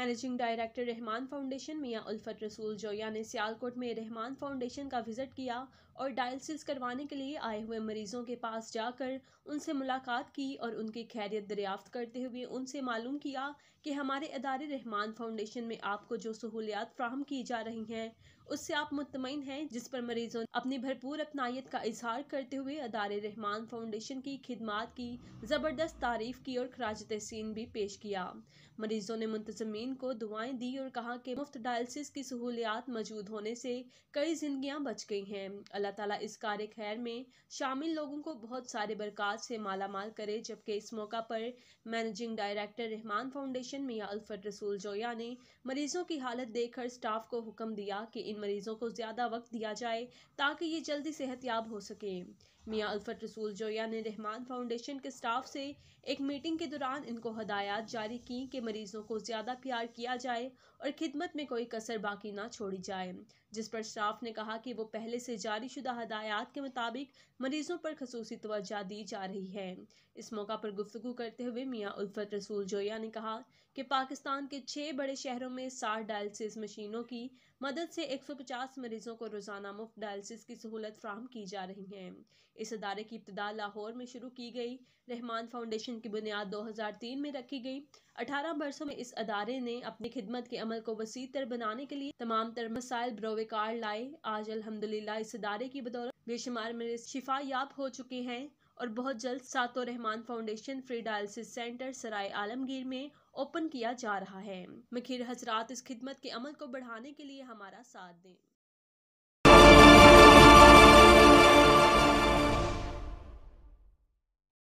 managing director Rahman foundation मियाँ उल्फत रसूल जोया ने सियालकोट में रहमान फाउंडेशन का विजिट किया और डायलिसिस करवाने के लिए आए हुए मरीजों के पास जाकर उनसे मुलाकात की और उनकी खैरियत दरियाफ्त करते हुए उनसे मालूम किया कि हमारे अदारे रहमान फाउंडेशन में आपको जो सहूलियात फ्राहम की जा रही हैं उससे आप मुतमिन हैं जिस पर मरीजों ने अपनी भरपूर अपनायत का इजहार करते हुए अदारे रहमान फाउंडेशन की खिदमत की ज़बरदस्त तारीफ की और खराज तहसीन भी पेश किया मरीजों ने मुंतजमी मरीन को दुआएं दी और कहा कि मुफ्त डायलिसिस की सहूलियात मौजूद होने से कई जिंदगियां बच गई हैं अल्लाह ताला इस कार्य खैर में शामिल लोगों को बहुत सारे बरकत से मालामाल करे जबकि इस मौका पर मैनेजिंग डायरेक्टर रहमान फाउंडेशन मियाँ अल्फर रसूल जोया ने मरीज़ों की हालत देखकर स्टाफ को हुक्म दिया कि इन मरीज़ों को ज़्यादा वक्त दिया जाए ताकि ये जल्दी सेहतयाब हो सकें मियाँ अल्फत रसूल जोया ने रहमान फाउंडेशन के स्टाफ से एक मीटिंग के दौरान इनको हदायत जारी की कि मरीज़ों को ज़्यादा प्यार तैयार किया जाए और खिदमत में कोई कसर बाकी ना छोड़ी जाए जिस पर स्टाफ ने कहा कि वो पहले से जारी शुदा हदायात के मुताबिक मरीजों पर खसूसी तोज्जा दी जा रही है इस मौका पर गुफ्तु करते हुए मियाँ उल्फत रसूल जोया ने कहा कि पाकिस्तान के छः बड़े शहरों में साठ डायलिसिस मशीनों की मदद से एक सौ पचास मरीजों को रोज़ाना मुफ्त डायलिसिस की सहूलत फ्राहम की जा रही है इस अदारे की इब्तदा लाहौर में शुरू की गई रहमान फाउंडेशन की बुनियाद दो हज़ार तीन में रखी गई अठारह बरसों में इस अदारे ने ने अपनी खिदमत के अमल को वसी तर बनाने के लिए तमाम तर मसाइल बरोकार लाए आज अलहमदिल्ला इस इदारे की बदौलत बेशुमार मरीज शिफा याब हो चुके हैं और बहुत जल्द सातो Rahman foundation free dialysis centre Sarai Alamgir में ओपन किया जा रहा है मखिर हजरात इस खिदमत के अमल को बढ़ाने के लिए हमारा साथ दें